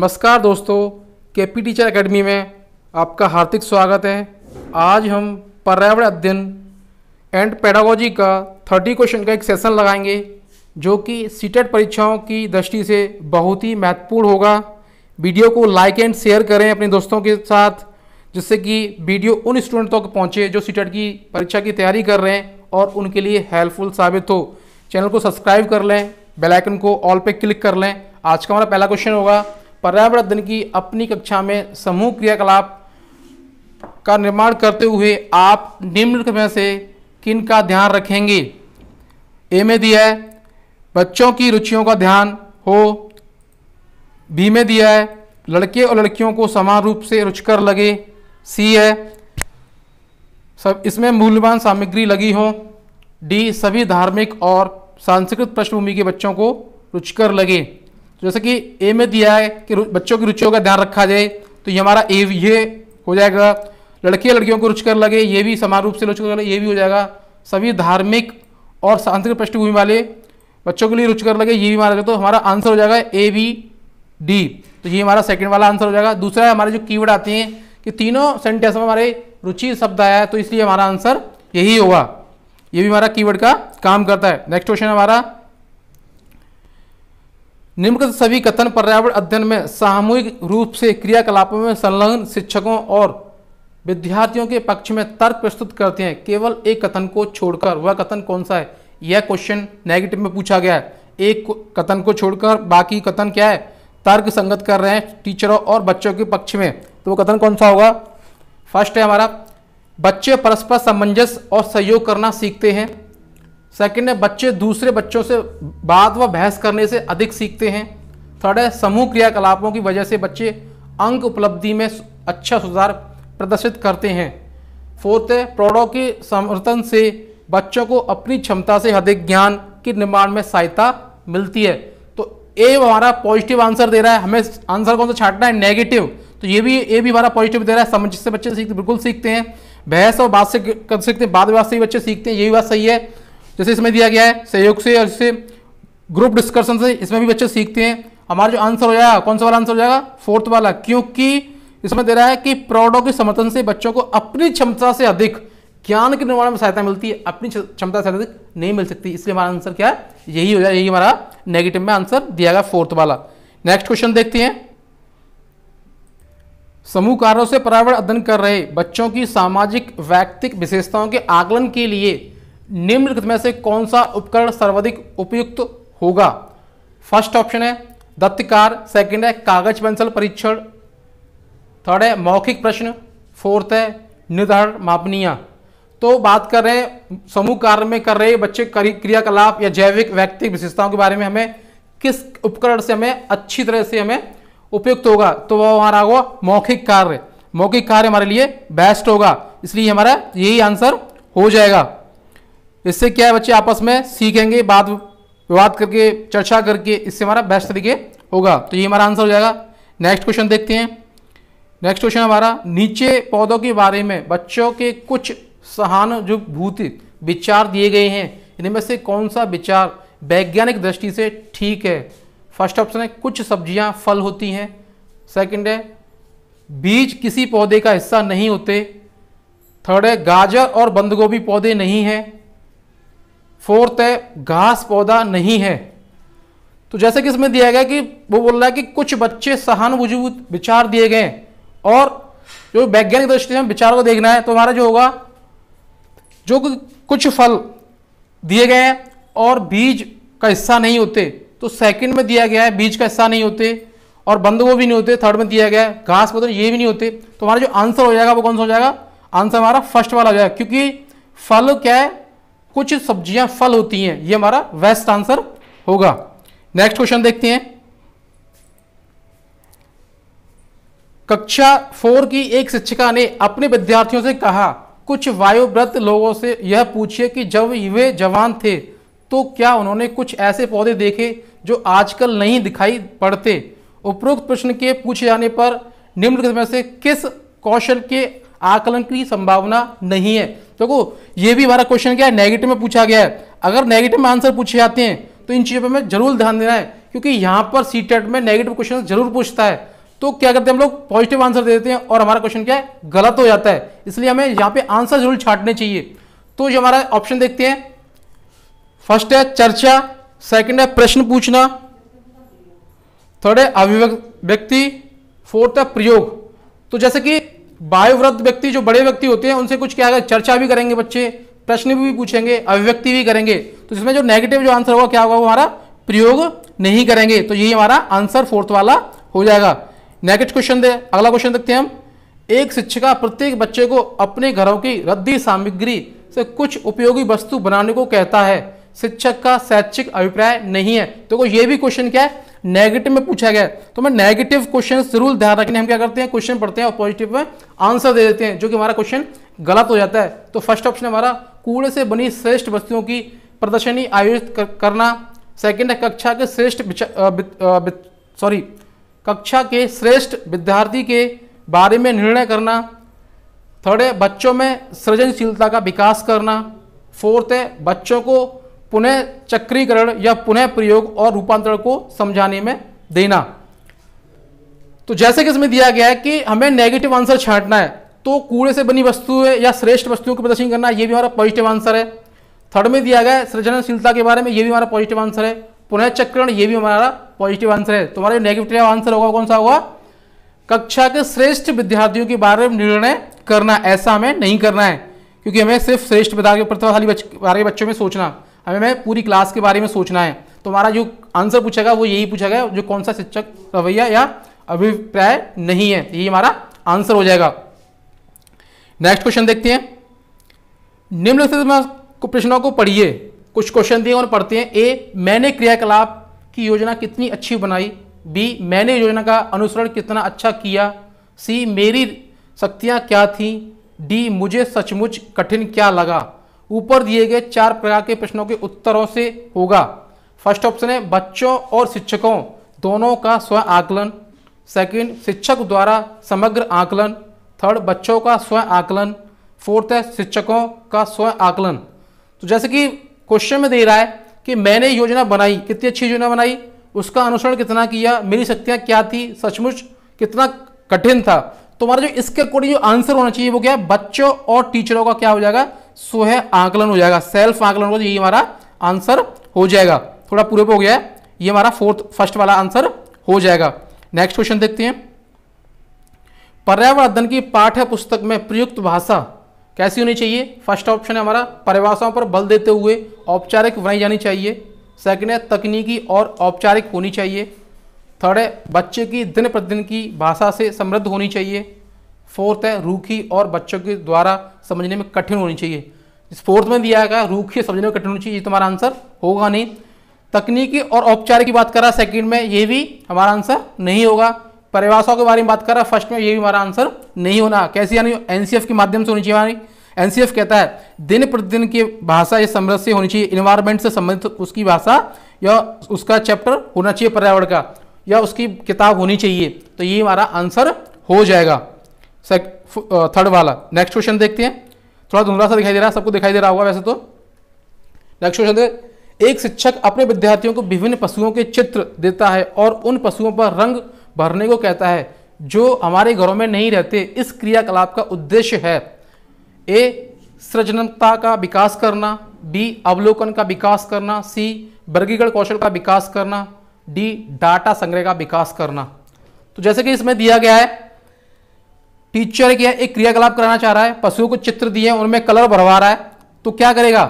नमस्कार दोस्तों के पी टीचर अकेडमी में आपका हार्दिक स्वागत है आज हम पर्यावरण अध्ययन एंड पैडागोजी का थर्टी क्वेश्चन का एक सेशन लगाएंगे जो कि सीटेट परीक्षाओं की दृष्टि से बहुत ही महत्वपूर्ण होगा वीडियो को लाइक एंड शेयर करें अपने दोस्तों के साथ जिससे कि वीडियो उन स्टूडेंट तक पहुँचे जो सीटेट की परीक्षा की तैयारी कर रहे हैं और उनके लिए हेल्पफुल साबित हो चैनल को सब्सक्राइब कर लें बेलाइकन को ऑल पर क्लिक कर लें आज का हमारा पहला क्वेश्चन होगा पर्यावरण दिन की अपनी कक्षा में समूह क्रियाकलाप का निर्माण करते हुए आप निम्न में से किन का ध्यान रखेंगे ए में दिया है बच्चों की रुचियों का ध्यान हो बी में दिया है लड़के और लड़कियों को समान रूप से रुचकर लगे सी है सब इसमें मूल्यवान सामग्री लगी हो डी सभी धार्मिक और सांस्कृतिक पृष्ठभूमि के बच्चों को रुचकर लगे तो जैसे कि ए में दिया है कि बच्चों की रुचियों का ध्यान रखा जाए तो ये हमारा ए ये हो जाएगा लड़के लड़कियों को कर लगे ये भी समान रूप से कर लगे ये भी हो जाएगा सभी धार्मिक और सांस्कृतिक पृष्ठभूमि वाले बच्चों के लिए कर लगे ये भी माना जाएगा तो हमारा आंसर हो जाएगा ए बी डी तो ये हमारा सेकेंड वाला आंसर हो जाएगा दूसरा है हमारे जो वर्ड आते हैं कि तीनों सेंटेंस में हमारे रुचि शब्द आया है तो इसलिए हमारा आंसर यही होगा ये भी हमारा कीवर्ड का काम करता है नेक्स्ट क्वेश्चन हमारा निम्नलिखित सभी कथन पर्यावरण अध्ययन में सामूहिक रूप से क्रियाकलापों में संलग्न शिक्षकों और विद्यार्थियों के पक्ष में तर्क प्रस्तुत करते हैं केवल एक कथन को छोड़कर वह कथन कौन सा है यह क्वेश्चन नेगेटिव में पूछा गया है एक कथन को छोड़कर बाकी कथन क्या है तर्क संगत कर रहे हैं टीचरों और बच्चों के पक्ष में तो वो कथन कौन सा होगा फर्स्ट है हमारा बच्चे परस्पर सामंजस्य और सहयोग करना सीखते हैं सेकंड है बच्चे दूसरे बच्चों से बात व बहस करने से अधिक सीखते हैं थर्ड है समूह क्रियाकलापों की वजह से बच्चे अंक उपलब्धि में अच्छा सुधार प्रदर्शित करते हैं फोर्थ है प्रौढ़ों के समर्थन से बच्चों को अपनी क्षमता से अधिक ज्ञान के निर्माण में सहायता मिलती है तो ए हमारा पॉजिटिव आंसर दे रहा है हमें आंसर कौन सा छाटना है नेगेटिव तो ये भी ए भी हमारा पॉजिटिव दे रहा है समझ से बच्चे सीखते बिल्कुल सीखते हैं बहस और बात से कर सकते हैं बाद विवाद से भी बच्चे सीखते हैं ये भी बात सही है जैसे इसमें दिया गया है सहयोग से और इससे ग्रुप डिस्कशन से इसमें भी बच्चे सीखते हैं हमारा जो आंसर हो जाएगा कौन सा वाला आंसर हो जाएगा फोर्थ वाला क्योंकि इसमें दे रहा है कि प्रौढ़ों के समर्थन से बच्चों को अपनी क्षमता से अधिक ज्ञान के निर्माण में सहायता मिलती है अपनी क्षमता से अधिक नहीं मिल सकती इसलिए हमारा आंसर क्या है यही हो जाएगा यही हमारा नेगेटिव में आंसर दिया गया फोर्थ वाला नेक्स्ट क्वेश्चन देखते हैं समूह कार्यों से पर्यावरण अध्ययन कर रहे बच्चों की सामाजिक व्यक्तिक विशेषताओं के आकलन के लिए निम्नलिखित में से कौन सा उपकरण सर्वाधिक उपयुक्त होगा फर्स्ट ऑप्शन है दत्तकार सेकंड है कागज पेंसिल परीक्षण थर्ड है मौखिक प्रश्न फोर्थ है निर्धारण मापनिया तो बात कर रहे हैं समूह कार्य में कर रहे बच्चे क्रियाकलाप या जैविक व्यक्तिक विशेषताओं के बारे में हमें किस उपकरण से हमें अच्छी तरह से हमें उपयुक्त होगा तो वह हमारा होगा मौखिक कार्य मौखिक कार्य हमारे लिए बेस्ट होगा इसलिए हमारा यही आंसर हो जाएगा इससे क्या है बच्चे आपस में सीखेंगे बात विवाद करके चर्चा करके इससे हमारा बेस्ट तरीके होगा तो ये हमारा आंसर हो जाएगा नेक्स्ट क्वेश्चन देखते हैं नेक्स्ट क्वेश्चन हमारा नीचे पौधों के बारे में बच्चों के कुछ सहानुभूत विचार दिए गए हैं इनमें से कौन सा विचार वैज्ञानिक दृष्टि से ठीक है फर्स्ट ऑप्शन है कुछ सब्जियां फल होती हैं सेकंड है बीज किसी पौधे का हिस्सा नहीं होते थर्ड है गाजर और बंद गोभी पौधे नहीं हैं फोर्थ है घास पौधा नहीं है तो जैसे कि इसमें दिया गया कि वो बोल रहा है कि कुछ बच्चे सहानुभूत विचार दिए गए और जो वैज्ञानिक दृष्टि में विचार को देखना है तो हमारा जो होगा जो कुछ फल दिए गए हैं और बीज का हिस्सा नहीं होते तो सेकंड में दिया गया है बीज का हिस्सा नहीं होते और बंद वो भी नहीं होते थर्ड में दिया गया है घास पौधे ये भी नहीं होते तो हमारा जो आंसर हो जाएगा वो कौन सा हो जाएगा आंसर हमारा फर्स्ट वाला हो जाएगा क्योंकि फल क्या है कुछ सब्जियां फल होती हैं ये हमारा वेस्ट आंसर होगा नेक्स्ट क्वेश्चन देखते हैं कक्षा फोर की एक शिक्षिका ने अपने विद्यार्थियों से कहा कुछ वायुव्रत लोगों से यह पूछिए कि जब वे जवान थे तो क्या उन्होंने कुछ ऐसे पौधे देखे जो आजकल नहीं दिखाई पड़ते उपरोक्त प्रश्न के पूछे जाने पर निम्नलिखित में से किस कौशल के आकलन की संभावना नहीं है देखो तो ये भी हमारा क्वेश्चन क्या है नेगेटिव में पूछा गया है अगर नेगेटिव में आंसर पूछे जाते हैं तो इन चीज़ों पर हमें जरूर ध्यान देना है क्योंकि यहाँ पर सी में नेगेटिव क्वेश्चन जरूर पूछता है तो क्या करते हैं हम लोग पॉजिटिव आंसर दे देते हैं और हमारा क्वेश्चन क्या है गलत हो जाता है इसलिए हमें यहाँ पे आंसर जरूर छाटने चाहिए तो जो हमारा ऑप्शन देखते हैं फर्स्ट है चर्चा सेकंड है प्रश्न पूछना थर्ड है अभिव्यक्ति फोर्थ है प्रयोग तो जैसे कि वायुव्रत व्यक्ति जो बड़े व्यक्ति होते हैं उनसे कुछ क्या चर्चा भी करेंगे बच्चे प्रश्न भी पूछेंगे अभिव्यक्ति भी करेंगे तो इसमें जो नेगेटिव जो आंसर होगा क्या होगा हमारा प्रयोग नहीं करेंगे तो यही हमारा आंसर फोर्थ वाला हो जाएगा नेक्स्ट क्वेश्चन दे अगला क्वेश्चन देखते हैं हम एक शिक्षिका प्रत्येक बच्चे को अपने घरों की रद्दी सामग्री से कुछ उपयोगी वस्तु बनाने को कहता है शिक्षक का शैक्षिक अभिप्राय नहीं है देखो तो ये भी क्वेश्चन क्या है नेगेटिव में पूछा गया तो मैं नेगेटिव क्वेश्चन जरूर ध्यान रखने हम क्या करते हैं क्वेश्चन पढ़ते हैं और पॉजिटिव में आंसर दे देते हैं जो कि हमारा क्वेश्चन गलत हो जाता है तो फर्स्ट ऑप्शन हमारा कूड़े से बनी श्रेष्ठ वस्तुओं की प्रदर्शनी आयोजित करना सेकेंड है कक्षा के श्रेष्ठ सॉरी कक्षा के श्रेष्ठ विद्यार्थी के बारे में निर्णय करना थर्ड है बच्चों में सृजनशीलता का विकास करना फोर्थ है बच्चों को पुनः चक्रीकरण या पुनः प्रयोग और रूपांतरण को समझाने में देना तो जैसे कि इसमें दिया गया है कि हमें नेगेटिव आंसर छांटना है तो कूड़े से बनी वस्तुएं या श्रेष्ठ वस्तुओं को प्रदर्शन करना यह भी हमारा पॉजिटिव आंसर है थर्ड में दिया गया है सृजनशीलता के बारे में यह भी हमारा पॉजिटिव आंसर है पुनः चक्रण यह भी हमारा पॉजिटिव आंसर है तुम्हारा जो नेगेटिव आंसर होगा कौन सा होगा कक्षा के श्रेष्ठ विद्यार्थियों के बारे में निर्णय करना ऐसा हमें नहीं करना है क्योंकि हमें सिर्फ श्रेष्ठ विद्यार्थियों प्रतिभाशाली बच्चों में सोचना हमें पूरी क्लास के बारे में सोचना है तो हमारा जो आंसर पूछेगा वो यही पूछेगा जो कौन सा शिक्षक रवैया या अभिप्राय नहीं है यही हमारा आंसर हो जाएगा नेक्स्ट क्वेश्चन देखते हैं निम्नलिखित प्रश्नों को पढ़िए कुछ क्वेश्चन दिए और पढ़ते हैं ए मैंने क्रियाकलाप की योजना कितनी अच्छी बनाई बी मैंने योजना का अनुसरण कितना अच्छा किया सी मेरी शक्तियाँ क्या थीं डी मुझे सचमुच कठिन क्या लगा ऊपर दिए गए चार प्रकार के प्रश्नों के उत्तरों से होगा फर्स्ट ऑप्शन है बच्चों और शिक्षकों दोनों का स्व आकलन सेकंड शिक्षक द्वारा समग्र आकलन थर्ड बच्चों का स्व आकलन फोर्थ है शिक्षकों का स्व आकलन तो जैसे कि क्वेश्चन में दे रहा है कि मैंने योजना बनाई कितनी अच्छी योजना बनाई उसका अनुसरण कितना किया मेरी शक्तियाँ क्या थी सचमुच कितना कठिन था तुम्हारा तो जो इसके अकॉर्डिंग जो आंसर होना चाहिए वो क्या है बच्चों और टीचरों का क्या हो जाएगा सो है आंकलन हो जाएगा सेल्फ आकलन होगा तो ये हमारा आंसर हो जाएगा थोड़ा पूरे पे हो गया है ये हमारा फोर्थ फर्स्ट वाला आंसर हो जाएगा नेक्स्ट क्वेश्चन देखते हैं पर्यावरण की पाठ्य पुस्तक में प्रयुक्त भाषा कैसी होनी चाहिए फर्स्ट ऑप्शन है हमारा परिभाषाओं पर बल देते हुए औपचारिक बनाई जानी चाहिए सेकेंड है तकनीकी और औपचारिक होनी चाहिए थर्ड है बच्चे की दिन प्रतिदिन की भाषा से समृद्ध होनी चाहिए फोर्थ है रूखी और बच्चों के द्वारा समझने में कठिन होनी चाहिए इस फोर्थ में दिया गया रूखी समझने में कठिन होनी चाहिए ये तुम्हारा आंसर होगा नहीं तकनीकी और औपचारिक की बात कर रहा है सेकेंड में ये भी हमारा आंसर नहीं होगा परिभाषाओं के बारे में बात कर रहा है फर्स्ट में ये भी हमारा आंसर नहीं होना कैसे यानी एन के माध्यम से होनी चाहिए हमारी एनसीएफ कहता है दिन प्रतिदिन की भाषा ये से होनी चाहिए इन्वायरमेंट से संबंधित उसकी भाषा या उसका चैप्टर होना चाहिए पर्यावरण का या उसकी किताब होनी चाहिए तो ये हमारा आंसर हो जाएगा थर्ड uh, वाला नेक्स्ट क्वेश्चन देखते हैं थोड़ा धुंधला सा दिखाई दे रहा है सबको दिखाई दे रहा होगा वैसे तो नेक्स्ट क्वेश्चन एक शिक्षक अपने विद्यार्थियों को विभिन्न पशुओं के चित्र देता है और उन पशुओं पर रंग भरने को कहता है जो हमारे घरों में नहीं रहते इस क्रियाकलाप का उद्देश्य है ए सृजनता का विकास करना बी अवलोकन का विकास करना सी वर्गीकरण कौशल का विकास करना डी डाटा संग्रह का विकास करना तो जैसे कि इसमें दिया गया है टीचर क्या एक क्रियाकलाप कराना चाह रहा है पशुओं को चित्र दिए उनमें कलर भरवा रहा है तो क्या करेगा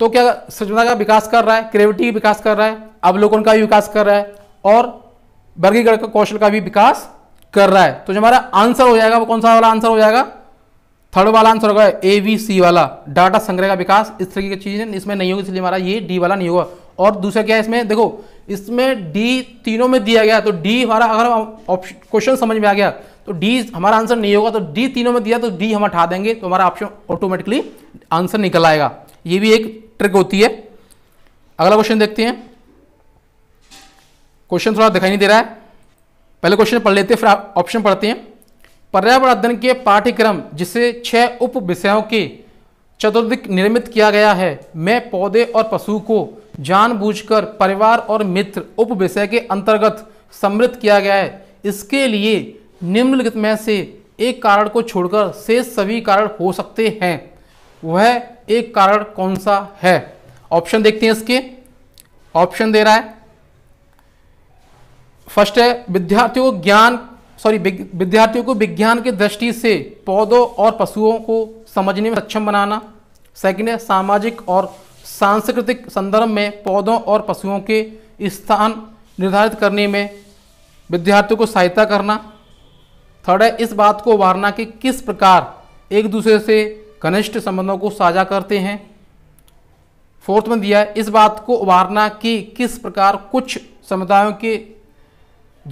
तो क्या सृजना का विकास कर रहा है क्रिएविटी विकास कर रहा है अवलोकन का भी विकास कर रहा है और वर्गीकरण का कौशल का भी विकास कर रहा है तो जो हमारा आंसर हो जाएगा वो कौन सा वाला आंसर हो जाएगा थर्ड वाला आंसर होगा ए बी सी वाला डाटा संग्रह का विकास इस तरीके की चीज़ें इसमें नहीं होगी इसलिए हमारा ये डी वाला नहीं होगा और दूसरा क्या है इसमें देखो इसमें डी तीनों में दिया गया तो डी हमारा अगर ऑप्शन क्वेश्चन समझ में आ गया तो डी हमारा आंसर नहीं होगा तो डी तीनों में दिया तो डी हम हटा देंगे तो हमारा ऑप्शन ऑटोमेटिकली आंसर निकल आएगा ये भी एक ट्रिक होती है अगला क्वेश्चन देखते हैं क्वेश्चन थोड़ा दिखाई नहीं दे रहा है पहले क्वेश्चन पढ़ लेते हैं फिर ऑप्शन पढ़ते हैं पर्यावरण अध्ययन के पाठ्यक्रम जिसे छह उप विषयों के चतुर्दिक निर्मित किया गया है मैं पौधे और पशु को जानबूझकर परिवार और मित्र उप विषय के अंतर्गत समृद्ध किया गया है इसके लिए निम्नलिखित में से एक कारण को छोड़कर शेष सभी कारण हो सकते हैं वह एक कारण कौन सा है ऑप्शन देखते हैं इसके ऑप्शन दे रहा है फर्स्ट है विद्यार्थियों को ज्ञान सॉरी विद्यार्थियों को विज्ञान की दृष्टि से पौधों और पशुओं को समझने में सक्षम बनाना सेकंड है सामाजिक और सांस्कृतिक संदर्भ में पौधों और पशुओं के स्थान निर्धारित करने में विद्यार्थियों को सहायता करना थर्ड है इस बात को उभारना कि किस प्रकार एक दूसरे से घनिष्ठ संबंधों को साझा करते हैं फोर्थ में दिया है इस बात को उभारना कि किस प्रकार कुछ समुदायों के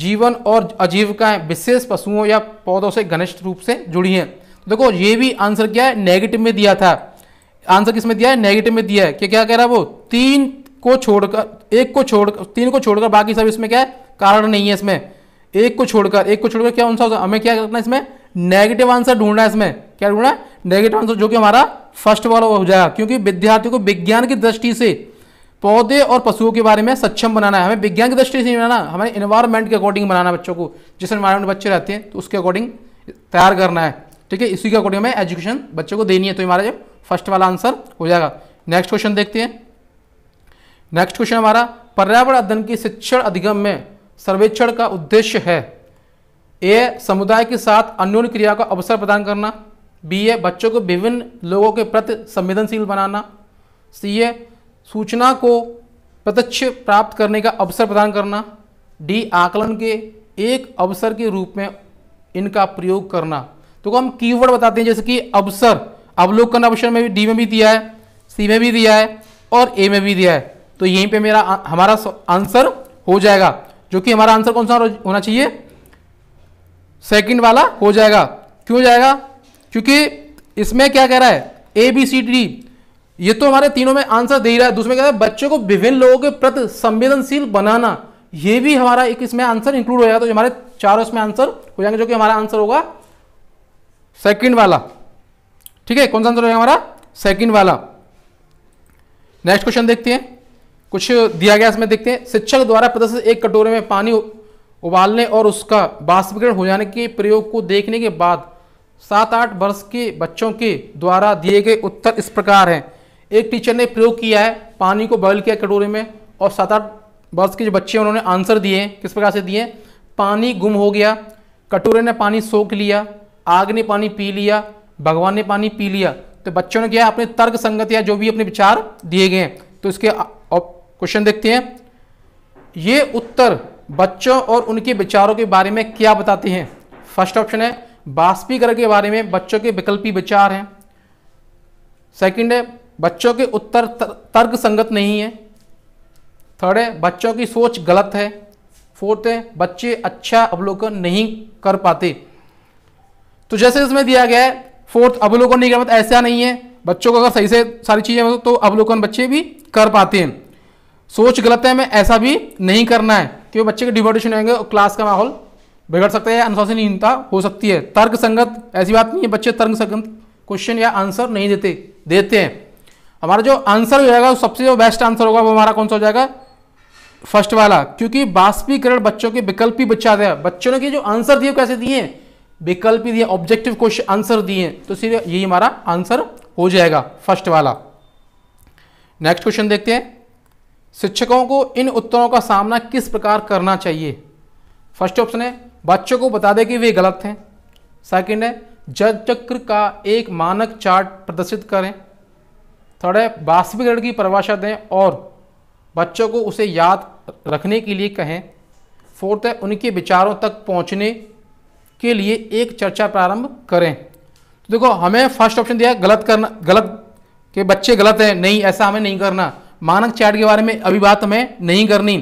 जीवन और आजीविकाएँ विशेष पशुओं या पौधों से घनिष्ठ रूप से जुड़ी हैं तो देखो ये भी आंसर क्या है नेगेटिव में दिया था आंसर किस में दिया है नेगेटिव में दिया है कि क्या कह रहा है वो तीन को छोड़कर एक को छोड़कर तीन को छोड़कर बाकी सब इसमें क्या है कारण नहीं है इसमें एक को छोड़कर एक को छोड़कर क्या आंसर होगा हमें क्या करना है इसमें नेगेटिव आंसर ढूंढना है इसमें क्या ढूंढना है नेगेटिव आंसर जो कि हमारा फर्स्ट वाला हो जाएगा क्योंकि विद्यार्थियों को विज्ञान की दृष्टि से पौधे और पशुओं के बारे में सक्षम बनाना है हमें विज्ञान की दृष्टि से नहीं बनाना हमें इन्वायरमेंट के अकॉर्डिंग बनाना बच्चों को जिस इन्वायरमेंट बच्चे रहते हैं तो उसके अकॉर्डिंग तैयार करना है ठीक है इसी के अकॉर्डिंग हमें एजुकेशन बच्चों को देनी है तो हमारा फर्स्ट वाला आंसर हो जाएगा नेक्स्ट क्वेश्चन देखते हैं नेक्स्ट क्वेश्चन हमारा पर्यावरण अध्ययन के शिक्षण अधिगम में सर्वेक्षण का उद्देश्य है ए समुदाय के साथ अन्योन क्रिया का अवसर प्रदान करना बी ए बच्चों को विभिन्न लोगों के प्रति संवेदनशील बनाना सी ए सूचना को प्रत्यक्ष प्राप्त करने का अवसर प्रदान करना डी आकलन के एक अवसर के रूप में इनका प्रयोग करना तो हम कीवर्ड बताते हैं जैसे कि अवसर अवलोकन अवसर में भी डी में भी दिया है सी में भी दिया है और ए में भी दिया है तो यहीं पे मेरा हमारा आंसर हो जाएगा जो कि हमारा आंसर कौन सा होना चाहिए सेकंड वाला हो जाएगा क्यों जाएगा क्योंकि इसमें क्या कह रहा है ए बी सी डी ये तो हमारे तीनों में आंसर दे ही रहा है दूसरे कह रहा है बच्चों को विभिन्न लोगों के प्रति संवेदनशील बनाना ये भी हमारा एक इसमें आंसर इंक्लूड हो जाएगा तो हमारे चार इसमें आंसर हो जाएंगे जो कि हमारा आंसर होगा सेकंड वाला ठीक है कौन सा आंसर होगा हमारा सेकंड वाला नेक्स्ट क्वेश्चन देखते हैं कुछ दिया गया इसमें देखते हैं शिक्षक द्वारा प्रदर्शित एक कटोरे में पानी उबालने और उसका बाष्पीकरण हो जाने के प्रयोग को देखने के बाद सात आठ वर्ष के बच्चों के द्वारा दिए गए उत्तर इस प्रकार हैं एक टीचर ने प्रयोग किया है पानी को बॉयल किया कटोरे में और सात आठ वर्ष के जो बच्चे उन्होंने आंसर दिए किस प्रकार से दिए पानी गुम हो गया कटोरे ने पानी सोख लिया आग ने पानी पी लिया भगवान ने पानी पी लिया तो बच्चों ने क्या अपने तर्क संगत या जो भी अपने विचार दिए गए हैं तो इसके क्वेश्चन देखते हैं ये उत्तर बच्चों और उनके विचारों के बारे में क्या बताते हैं फर्स्ट ऑप्शन है बाष्पीकरण के बारे में बच्चों के विकल्पी विचार हैं सेकंड है बच्चों के उत्तर तर्क संगत नहीं है थर्ड है बच्चों की सोच गलत है फोर्थ है बच्चे अच्छा अवलोकन नहीं कर पाते तो जैसे इसमें दिया गया है फोर्थ अवलोकन नहीं कर पाते मतलब ऐसा नहीं है बच्चों को अगर सही से सारी चीज़ें तो अवलोकन बच्चे भी कर पाते हैं सोच गलत है हमें ऐसा भी नहीं करना है क्योंकि तो बच्चे के डिवोटेशन होंगे और क्लास का माहौल बिगड़ सकता है अनुशासनहीनता हो सकती है तर्क संगत ऐसी बात नहीं है बच्चे तर्क संगत क्वेश्चन या आंसर नहीं देते देते हैं हमारा जो आंसर हो जाएगा सबसे जो बेस्ट आंसर होगा वो हमारा कौन सा हो जाएगा फर्स्ट वाला क्योंकि बाष्पीकरण बच्चों के विकल्पी बच्चा दिया बच्चों ने जो आंसर दिए कैसे दिए विकल्पी दिए ऑब्जेक्टिव क्वेश्चन आंसर दिए तो सिर्फ यही हमारा आंसर हो जाएगा फर्स्ट वाला नेक्स्ट क्वेश्चन देखते हैं शिक्षकों को इन उत्तरों का सामना किस प्रकार करना चाहिए फर्स्ट ऑप्शन है बच्चों को बता दें कि वे गलत हैं सेकंड है जज चक्र का एक मानक चार्ट प्रदर्शित करें थर्ड है वास्तविकरण की परिभाषा दें और बच्चों को उसे याद रखने के लिए कहें फोर्थ है उनके विचारों तक पहुंचने के लिए एक चर्चा प्रारंभ करें तो देखो हमें फर्स्ट ऑप्शन दिया गलत करना गलत के बच्चे गलत हैं नहीं ऐसा हमें नहीं करना मानक चार्ट के बारे में अभी बात हमें नहीं करनी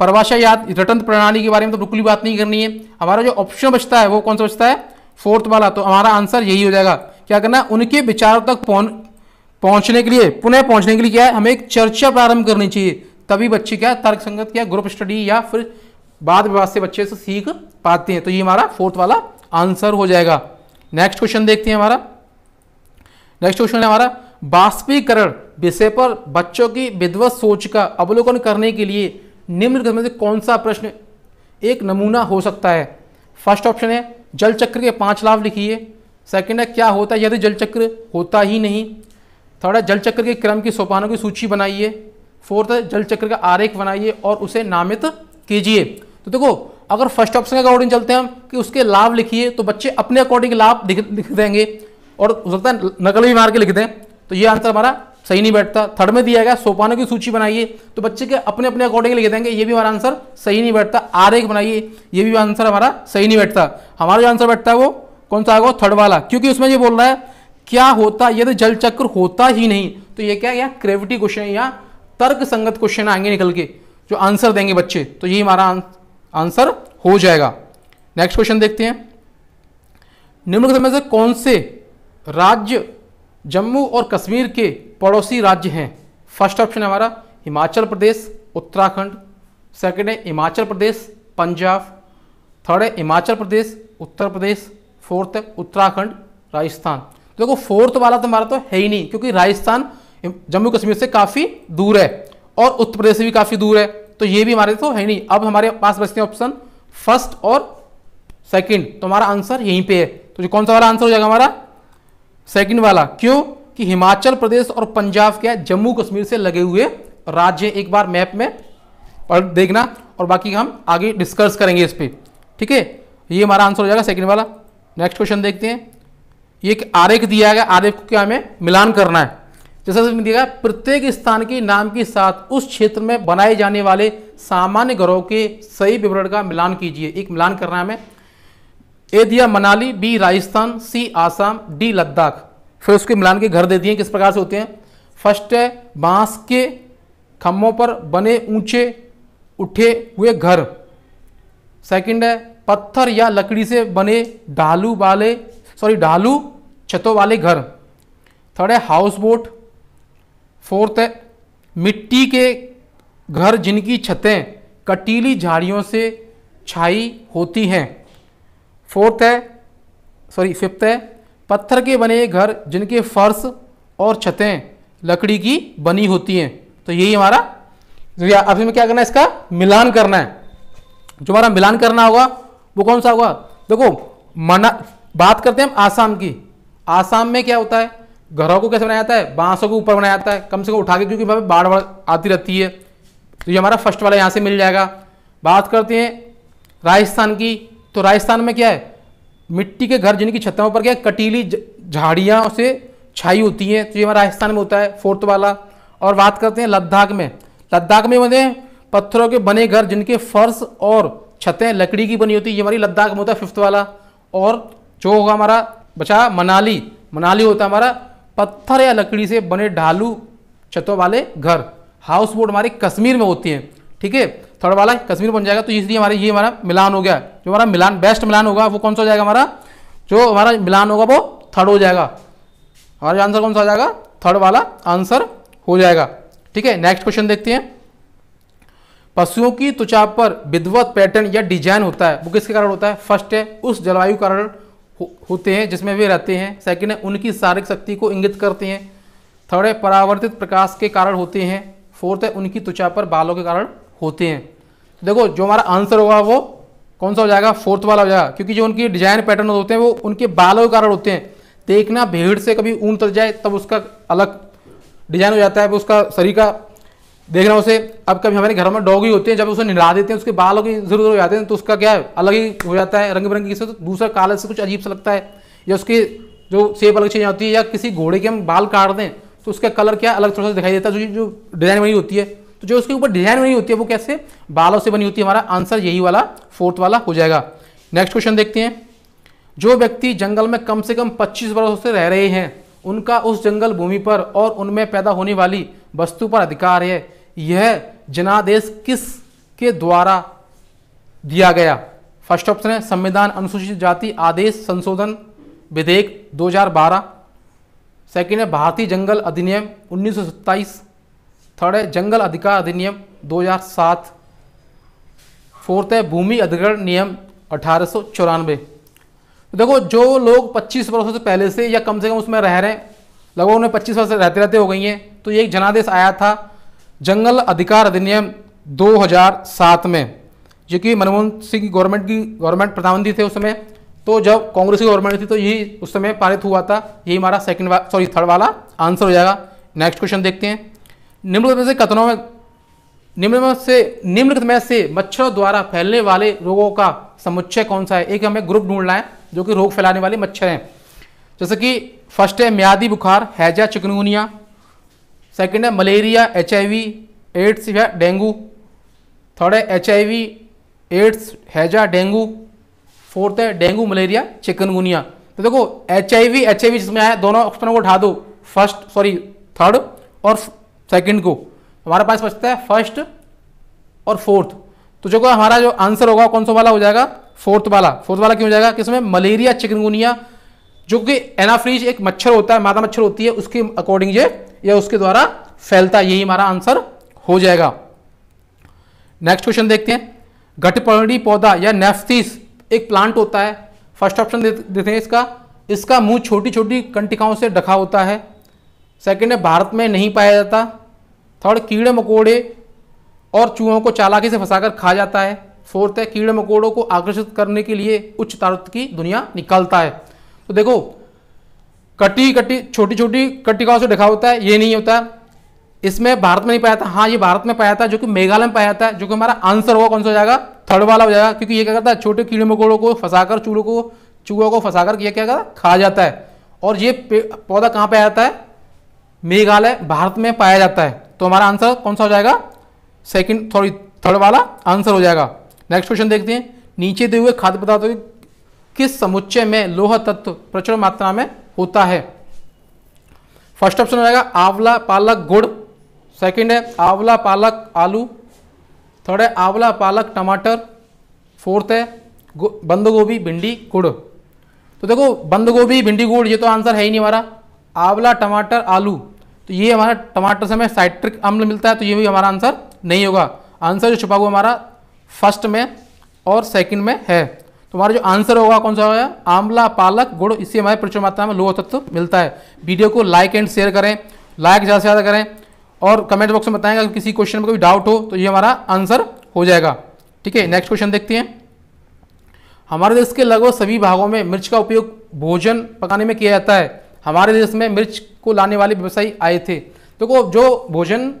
परभाषा याद रिटर्न प्रणाली के बारे में तो बिल्कुल बात नहीं करनी है हमारा जो ऑप्शन बचता है वो कौन सा बचता है फोर्थ वाला तो हमारा आंसर यही हो जाएगा क्या करना है उनके विचारों तक पहुंचने के लिए पुनः पहुंचने के लिए क्या है हमें एक चर्चा प्रारंभ करनी चाहिए तभी बच्चे क्या तर्क संगत क्या ग्रुप स्टडी या फिर बाद विवाद से बच्चे से सीख पाते हैं तो ये हमारा फोर्थ वाला आंसर हो जाएगा नेक्स्ट क्वेश्चन देखते हैं हमारा नेक्स्ट क्वेश्चन है हमारा बाष्पीकरण विषय पर बच्चों की विध्वस्त सोच का अवलोकन करने के लिए निम्नलिखित में से कौन सा प्रश्न एक नमूना हो सकता है फर्स्ट ऑप्शन है जल चक्र के पांच लाभ लिखिए सेकंड है क्या होता है यदि जल चक्र होता ही नहीं थर्ड है जल चक्र के क्रम की सोपानों की सूची बनाइए फोर्थ है जल चक्र का आरेख बनाइए और उसे नामित कीजिए तो देखो अगर फर्स्ट ऑप्शन के अकॉर्डिंग चलते हैं हम कि उसके लाभ लिखिए तो बच्चे अपने अकॉर्डिंग लाभ लिख देंगे और हो सकता है नकल भी मार के लिख दें तो ये आंसर हमारा सही नहीं बैठता थर्ड में दिया गया सोपानों की सूची बनाइए तो बच्चे के अपने अपने अकॉर्डिंग लिख देंगे ये भी हमारा आंसर सही नहीं बैठता एक बनाइए ये भी आंसर हमारा सही नहीं बैठता हमारा जो आंसर बैठता है वो कौन सा आएगा थर्ड वाला क्योंकि उसमें ये बोल रहा है क्या होता यदि जल चक्र होता ही नहीं तो ये क्या यहाँ क्रेविटी क्वेश्चन या यहाँ तर्क संगत क्वेश्चन आएंगे निकल के जो आंसर देंगे बच्चे तो ये हमारा आंसर हो जाएगा नेक्स्ट क्वेश्चन देखते हैं निम्नलिखित में से कौन से राज्य जम्मू और कश्मीर के पड़ोसी राज्य हैं फर्स्ट ऑप्शन है हमारा हिमाचल प्रदेश उत्तराखंड सेकंड है हिमाचल प्रदेश पंजाब थर्ड है हिमाचल प्रदेश उत्तर प्रदेश फोर्थ है उत्तराखंड राजस्थान देखो फोर्थ वाला तो हमारा तो है ही नहीं क्योंकि राजस्थान जम्मू कश्मीर से काफ़ी दूर है और उत्तर प्रदेश से भी काफ़ी दूर है तो ये भी हमारे तो है नहीं अब हमारे पास बचते हैं ऑप्शन फर्स्ट और सेकंड तो हमारा आंसर यहीं पे है तो जो कौन सा वाला आंसर हो जाएगा हमारा सेकंड वाला क्यों कि हिमाचल प्रदेश और पंजाब क्या जम्मू कश्मीर से लगे हुए राज्य एक बार मैप में और देखना और बाकी हम आगे डिस्कस करेंगे इस पर ठीक है ये हमारा आंसर हो जाएगा सेकंड वाला नेक्स्ट क्वेश्चन देखते हैं ये एक आरेख दिया गया आरेख को क्या हमें मिलान करना है जैसा दिया गया प्रत्येक स्थान के नाम के साथ उस क्षेत्र में बनाए जाने वाले सामान्य घरों के सही विवरण का मिलान कीजिए एक मिलान करना है हमें ए दिया Manali B Rajasthan C Assam D Ladakh फिर उसके मिलान के घर दे दिए किस प्रकार से होते हैं फर्स्ट है बांस के खम्भों पर बने ऊंचे उठे हुए घर सेकंड है पत्थर या लकड़ी से बने ढालू वाले सॉरी ढालू छतों वाले घर थर्ड है हाउस बोट फोर्थ है मिट्टी के घर जिनकी छतें कटीली झाड़ियों से छाई होती हैं फोर्थ है सॉरी फिफ्थ है पत्थर के बने घर जिनके फर्श और छतें लकड़ी की बनी होती हैं तो यही हमारा अभी अब हमें क्या करना है इसका मिलान करना है जो हमारा मिलान करना होगा वो कौन सा होगा देखो मना बात करते हैं हम आसाम की आसाम में क्या होता है घरों को कैसे बनाया जाता है बांसों को ऊपर बनाया जाता है कम से कम उठा के क्योंकि वहाँ पर बाढ़ बाढ़ आती रहती है तो ये हमारा फर्स्ट वाला यहाँ से मिल जाएगा बात करते हैं राजस्थान की तो राजस्थान में क्या है मिट्टी के घर जिनकी छतों पर क्या कटीली झाड़ियाँ से छाई होती हैं तो ये हमारा राजस्थान में होता है फोर्थ वाला और बात करते हैं लद्दाख में लद्दाख में बने पत्थरों के बने घर जिनके फर्श और छतें लकड़ी की बनी होती है ये हमारी लद्दाख में होता है फिफ्थ वाला और जो होगा हमारा बचा मनाली मनाली होता है हमारा पत्थर या लकड़ी से बने ढालू छतों वाले घर हाउस बोट हमारे कश्मीर में होती हैं ठीक है थर्ड वाला कश्मीर बन जाएगा तो इसलिए हमारे ये हमारा मिलान हो गया जो हमारा मिलान बेस्ट मिलान होगा वो कौन सा हो जाएगा हमारा जो हमारा मिलान होगा वो थर्ड हो जाएगा हमारा आंसर कौन सा हो जाएगा थर्ड वाला आंसर हो जाएगा ठीक है नेक्स्ट क्वेश्चन देखते हैं पशुओं की त्वचा पर विधवत पैटर्न या डिजाइन होता है वो किसके कारण होता है फर्स्ट है उस जलवायु कारण होते हैं जिसमें वे रहते हैं सेकंड है उनकी शारीरिक शक्ति को इंगित करते हैं थर्ड है परावर्तित प्रकाश के कारण होते हैं फोर्थ है उनकी त्वचा पर बालों के कारण होते हैं देखो जो हमारा आंसर होगा वो कौन सा हो जाएगा फोर्थ वाला हो जाएगा क्योंकि जो उनकी डिजाइन पैटर्न होते हैं वो उनके बालों के कारण होते हैं देखना भीड़ से कभी ऊन तर जाए तब उसका अलग डिजाइन हो जाता है उसका शरीर का देखना उसे अब कभी हमारे घर में डॉग ही होते हैं जब उसे निला देते हैं उसके बालों की जरूरत हो जाते हैं तो उसका क्या है अलग ही हो जाता है रंग बिरंगी से तो दूसरा काले से कुछ अजीब सा लगता है या उसकी जो सेप अलग चेंज होती है या किसी घोड़े के हम बाल काट दें तो उसका कलर क्या अलग थोड़ा सा दिखाई देता है जो जो डिजाइन वही होती है तो जो उसके ऊपर डिजाइन बनी होती है वो कैसे बालों से बनी होती है हमारा आंसर यही वाला फोर्थ वाला हो जाएगा नेक्स्ट क्वेश्चन देखते हैं जो व्यक्ति जंगल में कम से कम 25 वर्षों से रह रहे हैं उनका उस जंगल भूमि पर और उनमें पैदा होने वाली वस्तु पर अधिकार है यह जनादेश किस के द्वारा दिया गया फर्स्ट ऑप्शन है संविधान अनुसूचित जाति आदेश संशोधन विधेयक 2012 सेकंड है भारतीय जंगल अधिनियम उन्नीस थर्ड है जंगल अधिकार अधिनियम 2007 फोर्थ है भूमि अधिग्रहण नियम अठारह तो देखो जो लोग 25 वर्षों से पहले से या कम से कम उसमें रह रहे हैं लगभग उन्हें 25 वर्ष रहते रहते हो गई हैं तो ये एक जनादेश आया था जंगल अधिकार अधिनियम 2007 में जो कि मनमोहन सिंह गवर्नमेंट की गवर्नमेंट प्रधानमंत्री थे उस समय तो जब कांग्रेस की गवर्नमेंट थी तो यही उस समय पारित हुआ था यही हमारा सेकंड सॉरी थर्ड वाला आंसर हो जाएगा नेक्स्ट क्वेश्चन देखते हैं निम्नलिखित में से कथनों में निम्न में से निम्नलिखित में से मच्छरों द्वारा फैलने वाले रोगों का समुच्चय कौन सा है एक हमें ग्रुप ढूंढना है जो कि रोग फैलाने वाले मच्छर हैं जैसे कि फर्स्ट है म्यादी बुखार हैजा चिकनगुनिया सेकेंड है मलेरिया एच एड्स या डेंगू थर्ड है एच एड्स हैजा डेंगू फोर्थ है डेंगू मलेरिया चिकनगुनिया तो देखो H I V H I V जिसमें आया दोनों ऑप्शनों को उठा दो फर्स्ट सॉरी थर्ड और सेकंड को हमारे पास बचता है फर्स्ट और फोर्थ तो जो हमारा जो आंसर होगा कौन सा वाला हो जाएगा फोर्थ वाला फोर्थ वाला क्यों हो जाएगा किसमें मलेरिया चिकनगुनिया जो कि एनाफ्रीज एक मच्छर होता है मादा मच्छर होती है उसके अकॉर्डिंग ये या उसके द्वारा फैलता है यही हमारा आंसर हो जाएगा नेक्स्ट क्वेश्चन देखते हैं घटपर्णी पौधा या नेफ्थिस एक प्लांट होता है फर्स्ट ऑप्शन देते हैं इसका इसका मुंह छोटी छोटी कंटिकाओं से ढका होता है सेकंड है भारत में नहीं पाया जाता थर्ड कीड़े मकोड़े और चूहों को चालाकी से फंसाकर खा जाता है फोर्थ है कीड़े मकोड़ों को आकर्षित करने के लिए उच्च तारत की दुनिया निकालता है तो देखो कटी कटी छोटी छोटी कटिकाओं से ढका होता है ये नहीं होता इसमें भारत में नहीं पाया था हाँ ये भारत में पाया था जो कि मेघालय में पाया था जो कि हमारा आंसर होगा कौन सा हो जाएगा थर्ड वाला हो जाएगा क्योंकि ये क्या करता है छोटे कीड़े मकोड़ों को फंसाकर चूड़ों को चूहों को फंसाकर यह क्या करता है खा जाता है और ये पौधा कहाँ पे आता है मेघालय भारत में पाया जाता है तो हमारा आंसर कौन सा हो जाएगा सेकंड थोड़ी थर्ड वाला आंसर हो जाएगा नेक्स्ट क्वेश्चन देखते हैं नीचे दिए हुए खाद्य पदार्थों के किस समुच्चय में लोह तत्व प्रचुर मात्रा में होता है फर्स्ट ऑप्शन हो जाएगा आंवला पालक गुड़ सेकंड है आंवला पालक आलू थर्ड है आंवला पालक टमाटर फोर्थ है बंद गोभी भिंडी गुड़ तो देखो बंद गोभी भिंडी गुड़ ये तो आंसर है ही नहीं हमारा आंवला टमाटर आलू तो ये हमारा टमाटर से हमें साइट्रिक अम्ल मिलता है तो ये भी हमारा आंसर नहीं होगा आंसर जो छुपा हुआ हमारा फर्स्ट में और सेकंड में है तो हमारा जो आंसर होगा कौन सा होगा आंवला पालक गुड़ इससे हमारे प्रचुर मात्रा में लोह तत्व मिलता है वीडियो को लाइक एंड शेयर करें लाइक ज़्यादा से ज़्यादा करें और कमेंट बॉक्स में बताएंगे अगर किसी क्वेश्चन में कोई डाउट हो तो ये हमारा आंसर हो जाएगा ठीक है नेक्स्ट क्वेश्चन देखते हैं हमारे देश के लगभग सभी भागों में मिर्च का उपयोग भोजन पकाने में किया जाता है हमारे देश में मिर्च को लाने वाले व्यवसायी आए थे देखो तो जो भोजन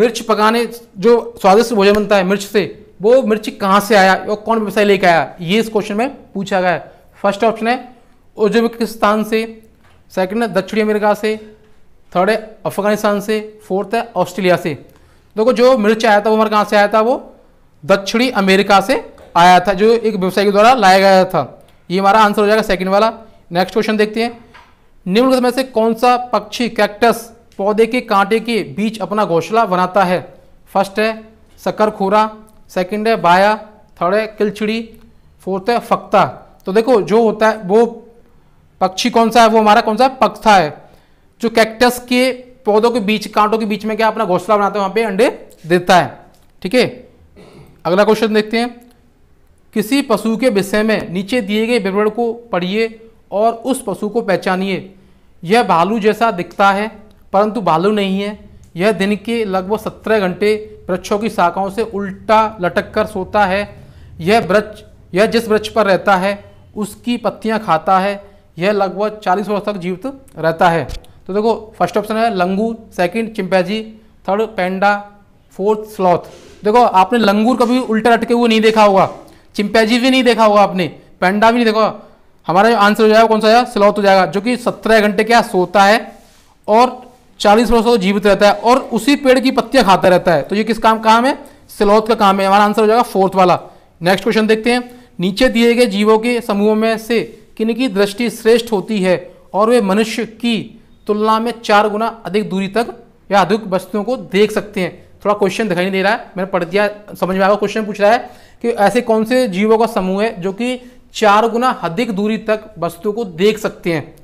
मिर्च पकाने जो स्वादिष्ट भोजन बनता है मिर्च से वो मिर्च कहाँ से आया और कौन व्यवसाय लेके आया ये इस क्वेश्चन में पूछा गया है फर्स्ट ऑप्शन है उज्बेकिस्तान से सेकंड है दक्षिणी अमेरिका से थर्ड है अफगानिस्तान से फोर्थ है ऑस्ट्रेलिया से देखो जो मिर्च आया था वो हमारे कहाँ से आया था वो दक्षिणी अमेरिका से आया था जो एक व्यवसाय के द्वारा लाया गया था ये हमारा आंसर हो जाएगा सेकेंड वाला नेक्स्ट क्वेश्चन देखते हैं निम्नलिखित में से कौन सा पक्षी कैक्टस पौधे के कांटे के बीच अपना घोंसला बनाता है फर्स्ट है खोरा सेकेंड है बाया थर्ड है किलछड़ी फोर्थ है फक्ता तो देखो जो होता है वो पक्षी कौन सा है वो हमारा कौन सा है पक्था है जो कैक्टस के पौधों के बीच कांटों के बीच में क्या अपना घोंसला बनाता है वहाँ पे अंडे देता है ठीक है अगला क्वेश्चन देखते हैं किसी पशु के विषय में नीचे दिए गए विवरण को पढ़िए और उस पशु को पहचानिए यह भालू जैसा दिखता है परंतु भालू नहीं है यह दिन के लगभग सत्रह घंटे वृक्षों की शाखाओं से उल्टा लटक कर सोता है यह वृक्ष यह जिस वृक्ष पर रहता है उसकी पत्तियां खाता है यह लगभग चालीस वर्ष तक जीवित रहता है तो देखो फर्स्ट ऑप्शन है langur second chimpanzee third panda fourth sloth देखो आपने लंगूर कभी उल्टा लटके हुए नहीं देखा होगा चिंपैजी भी नहीं देखा होगा आपने पेंडा भी नहीं देखा हमारा जो आंसर हो जाएगा कौन सा आया स्लॉथ हो तो जाएगा जो कि सत्रह घंटे क्या सोता है और चालीस वर्षों तो जीवित रहता है और उसी पेड़ की पत्तियां खाता रहता है तो ये किस काम काम है स्लॉथ का काम है हमारा आंसर हो जाएगा फोर्थ वाला नेक्स्ट क्वेश्चन देखते हैं नीचे दिए गए जीवों के समूह में से किन की दृष्टि श्रेष्ठ होती है और वे मनुष्य की तुलना में चार गुना अधिक दूरी तक या अधिक वस्तुओं को देख सकते हैं थोड़ा क्वेश्चन दिखाई नहीं दे रहा है मैंने पढ़ दिया समझ में आया क्वेश्चन पूछ रहा है कि ऐसे कौन से जीवों का समूह है जो कि चार गुना अधिक दूरी तक वस्तु को देख सकते हैं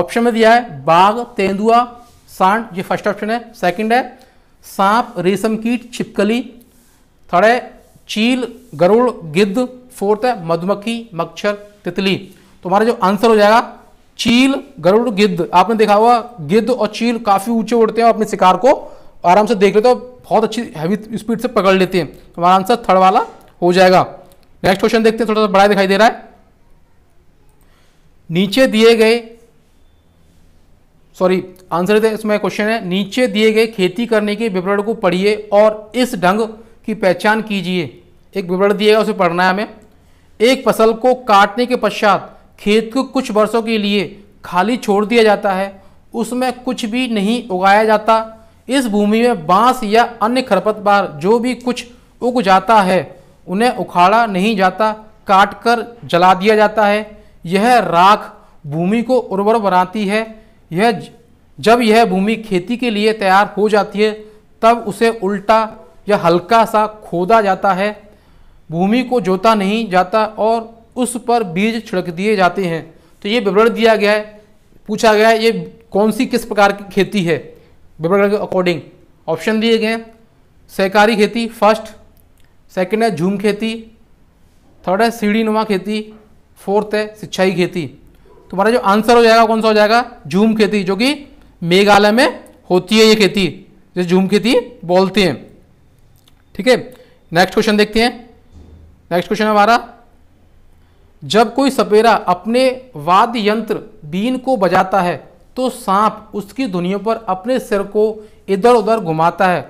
ऑप्शन में दिया है बाघ तेंदुआ सांड ये फर्स्ट ऑप्शन है सेकंड है सांप रेशम कीट छिपकली थर्ड है चील गरुड़ गिद्ध फोर्थ है मधुमक्खी मच्छर तितली तो हमारा जो आंसर हो जाएगा चील गरुड़ गिद्ध आपने देखा हुआ गिद्ध और चील काफ़ी ऊंचे उड़ते हैं और अपने शिकार को आराम से देख लेते हो बहुत अच्छी हैवी स्पीड से पकड़ लेते हैं तो हमारा आंसर थर्ड वाला हो जाएगा नेक्स्ट क्वेश्चन देखते हैं थोड़ा सा बड़ा दिखाई दे रहा है नीचे दिए गए सॉरी आंसर इसमें क्वेश्चन है नीचे दिए गए खेती करने के विवरण को पढ़िए और इस ढंग की पहचान कीजिए एक विवरण दिया गया उसे पढ़ना है हमें एक फसल को काटने के पश्चात खेत को कुछ वर्षों के लिए खाली छोड़ दिया जाता है उसमें कुछ भी नहीं उगाया जाता इस भूमि में बांस या अन्य खरपतवार जो भी कुछ उग जाता है उन्हें उखाड़ा नहीं जाता काट कर जला दिया जाता है यह राख भूमि को उर्वर बनाती है यह जब यह भूमि खेती के लिए तैयार हो जाती है तब उसे उल्टा या हल्का सा खोदा जाता है भूमि को जोता नहीं जाता और उस पर बीज छिड़क दिए जाते हैं तो ये विवरण दिया गया है पूछा गया है ये कौन सी किस प्रकार की खेती है विवरण के अकॉर्डिंग ऑप्शन दिए गए हैं सहकारी खेती फर्स्ट सेकंड है झूम खेती थर्ड है सीढ़ी नुमा खेती फोर्थ है सिंचाई खेती तुम्हारा जो आंसर हो जाएगा कौन सा हो जाएगा झूम खेती जो कि मेघालय में होती है ये खेती जिसे झूम खेती बोलते हैं ठीक है नेक्स्ट क्वेश्चन देखते हैं नेक्स्ट क्वेश्चन हमारा जब कोई सपेरा अपने वाद्य यंत्र बीन को बजाता है तो सांप उसकी दुनिया पर अपने सिर को इधर उधर घुमाता है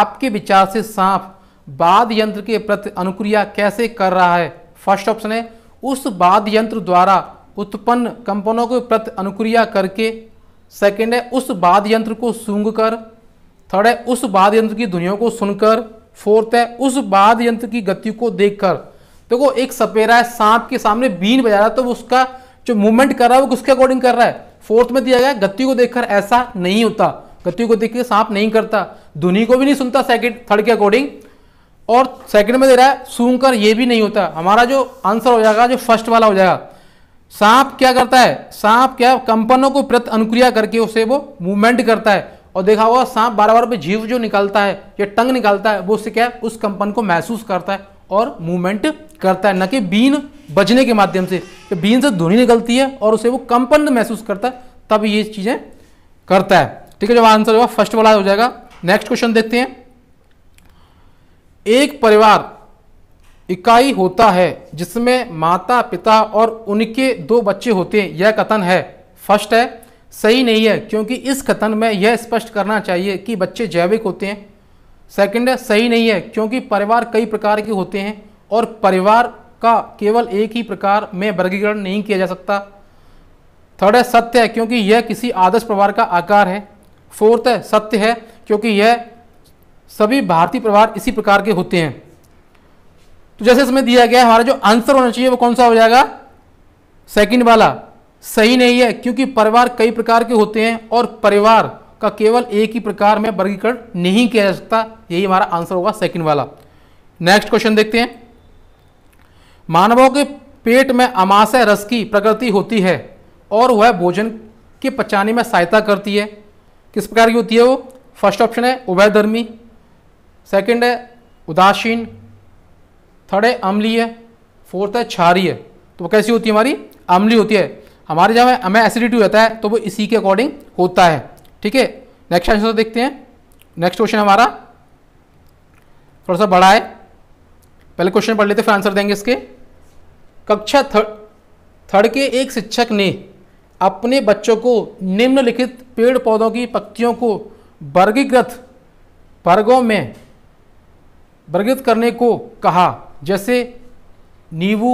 आपके विचार से सांप बाद यंत्र के प्रति अनुक्रिया कैसे कर रहा है फर्स्ट ऑप्शन है उस बाद यंत्र द्वारा उत्पन्न कंपनों के प्रति अनुक्रिया करके सेकंड है उस बाद यंत्र को सूंघ कर थर्ड है उस बाद यंत्र की ध्वनियों को सुनकर फोर्थ है उस बाद यंत्र की गति को देखकर देखो एक सपेरा है सांप के सामने बीन बजा रहा है तो उसका जो मूवमेंट कर रहा है वो उसके अकॉर्डिंग कर रहा है फोर्थ में दिया गया गति को देखकर ऐसा नहीं होता गति को देख के सांप नहीं करता ध्वनि को भी नहीं सुनता सेकंड थर्ड के अकॉर्डिंग और सेकंड में दे रहा है सूंघकर ये भी नहीं होता हमारा जो आंसर हो जाएगा जो फर्स्ट वाला हो जाएगा सांप क्या करता है सांप क्या कंपनों को प्रत अनुक्रिया करके उसे वो मूवमेंट करता है और देखा होगा सांप बार बार पे जीव जो निकलता है या टंग निकालता है वो उससे क्या उस कंपन को महसूस करता है और मूवमेंट करता है न कि बीन बजने के माध्यम से तो बीन से ध्वनि निकलती है और उसे वो कंपन महसूस करता है तब ये चीज़ें करता है ठीक है जब आंसर होगा फर्स्ट वाला हो जाएगा नेक्स्ट क्वेश्चन देखते हैं एक परिवार इकाई होता है जिसमें माता पिता और उनके दो बच्चे होते हैं यह कथन है फर्स्ट है सही नहीं है क्योंकि इस कथन में यह स्पष्ट करना चाहिए कि बच्चे जैविक होते हैं सेकंड है सही नहीं है क्योंकि परिवार कई प्रकार के होते हैं और परिवार का केवल एक ही प्रकार में वर्गीकरण नहीं किया जा सकता थर्ड है सत्य है क्योंकि यह किसी आदर्श परिवार का आकार है फोर्थ है सत्य है क्योंकि यह सभी भारतीय प्रभार इसी प्रकार के होते हैं तो जैसे इसमें दिया गया हमारा जो आंसर होना चाहिए वो कौन सा हो जाएगा सेकंड वाला सही नहीं है क्योंकि परिवार कई प्रकार के होते हैं और परिवार का केवल एक ही प्रकार में वर्गीकरण नहीं किया जा सकता यही हमारा आंसर होगा सेकंड वाला नेक्स्ट क्वेश्चन देखते हैं मानवों के पेट में अमाशय रस की प्रकृति होती है और वह भोजन के पचाने में सहायता करती है किस प्रकार की होती है वो फर्स्ट ऑप्शन है उभयधर्मी सेकंड है उदासीन थर्ड है अम्लीय फोर्थ है क्षारीय तो वो कैसी होती है हमारी अम्ली होती है हमारे जहाँ हमें एसिडिटी होता है तो वो इसी के अकॉर्डिंग होता है ठीक है नेक्स्ट आंसर देखते हैं नेक्स्ट क्वेश्चन हमारा थोड़ा सा बड़ा है पहले क्वेश्चन पढ़ लेते फिर आंसर देंगे इसके कक्षा थर्ड थर्ड के एक शिक्षक ने अपने बच्चों को निम्नलिखित पेड़ पौधों की पत्तियों को वर्गीकृत वर्गों में वर्गित करने को कहा जैसे नींबू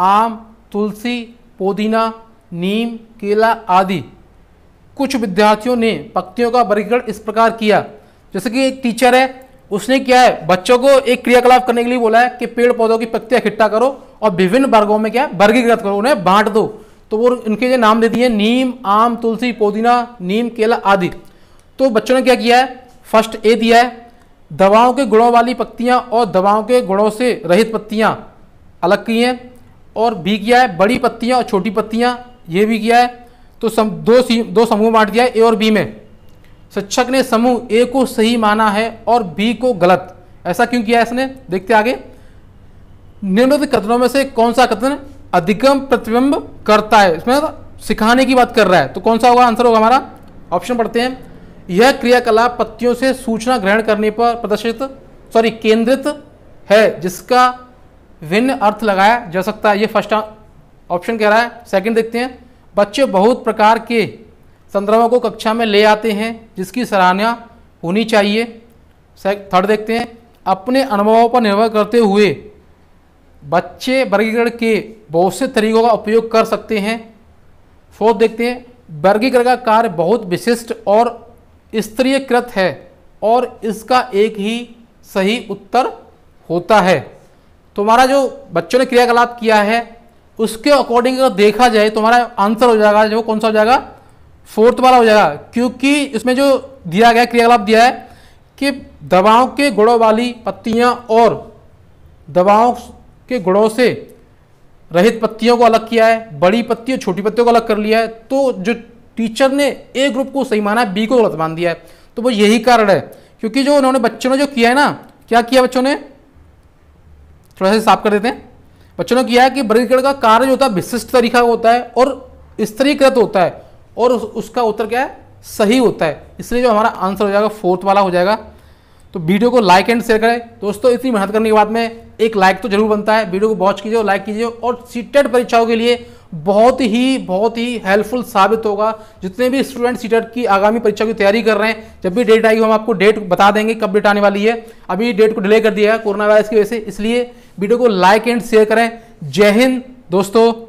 आम तुलसी पुदीना नीम केला आदि कुछ विद्यार्थियों ने पक्तियों का वर्गीकरण इस प्रकार किया जैसे कि एक टीचर है उसने क्या है बच्चों को एक क्रियाकलाप करने के लिए बोला है कि पेड़ पौधों की पक्तियाँ इकट्ठा करो और विभिन्न वर्गों में क्या है वर्गीकृत करो उन्हें बांट दो तो वो उनके जो नाम दे दिए नीम आम तुलसी पुदीना नीम केला आदि तो बच्चों ने क्या किया है फर्स्ट ए दिया है दवाओं के गुणों वाली पत्तियाँ और दवाओं के गुणों से रहित पत्तियाँ अलग की हैं और भी किया है बड़ी पत्तियाँ और छोटी पत्तियाँ ये भी किया है तो सम दो सी दो समूह बांट दिया है ए और बी में शिक्षक ने समूह ए को सही माना है और बी को गलत ऐसा क्यों किया है इसने देखते आगे निम्नलिखित कथनों में से कौन सा कथन अधिकम प्रतिबिंब करता है इसमें तो सिखाने की बात कर रहा है तो कौन सा होगा आंसर होगा हमारा ऑप्शन पढ़ते हैं यह क्रियाकलाप पत्तियों से सूचना ग्रहण करने पर प्रदर्शित सॉरी केंद्रित है जिसका भिन्न अर्थ लगाया जा सकता है ये फर्स्ट ऑप्शन कह रहा है सेकंड देखते हैं बच्चे बहुत प्रकार के संदर्भों को कक्षा में ले आते हैं जिसकी सराहना होनी चाहिए थर्ड देखते हैं अपने अनुभवों पर निर्भर करते हुए बच्चे वर्गीकरण के बहुत से तरीकों का उपयोग कर सकते हैं फोर्थ देखते हैं वर्गीकरण का कार्य बहुत विशिष्ट और स्त्रीयकृत है और इसका एक ही सही उत्तर होता है तुम्हारा जो बच्चों ने क्रियाकलाप किया है उसके अकॉर्डिंग अगर देखा जाए तुम्हारा आंसर हो जाएगा जो कौन सा हो जाएगा फोर्थ वाला हो जाएगा क्योंकि इसमें जो दिया गया क्रियाकलाप दिया है कि दवाओं के गुड़ों वाली पत्तियाँ और दवाओं के गुड़ों से रहित पत्तियों को अलग किया है बड़ी पत्तियों छोटी पत्तियों को अलग कर लिया है तो जो टीचर ने ए ग्रुप को सही माना है बी को गलत मान दिया है तो वो यही कारण है क्योंकि जो उन्होंने बच्चों ने जो किया है ना क्या किया बच्चों ने थोड़ा सा साफ कर देते हैं बच्चों ने किया है कि वर्गीकरण का कार्य जो होता है विशिष्ट तरीका होता है और स्त्रीकृत होता है और उसका उत्तर क्या है सही होता है इसलिए जो हमारा आंसर हो जाएगा फोर्थ वाला हो जाएगा तो वीडियो को लाइक एंड शेयर करें दोस्तों इतनी मेहनत करने के बाद में एक लाइक तो जरूर बनता है वीडियो को वॉच कीजिए लाइक कीजिए और सीटेड परीक्षाओं के लिए बहुत ही बहुत ही हेल्पफुल साबित होगा जितने भी स्टूडेंट सीटेट की आगामी परीक्षा की तैयारी कर रहे हैं जब भी डेट आएगी हम आपको डेट बता देंगे कब डेट आने वाली है अभी डेट को डिले कर दिया है कोरोना वायरस की वजह से इसलिए वीडियो को लाइक एंड शेयर करें जय हिंद दोस्तों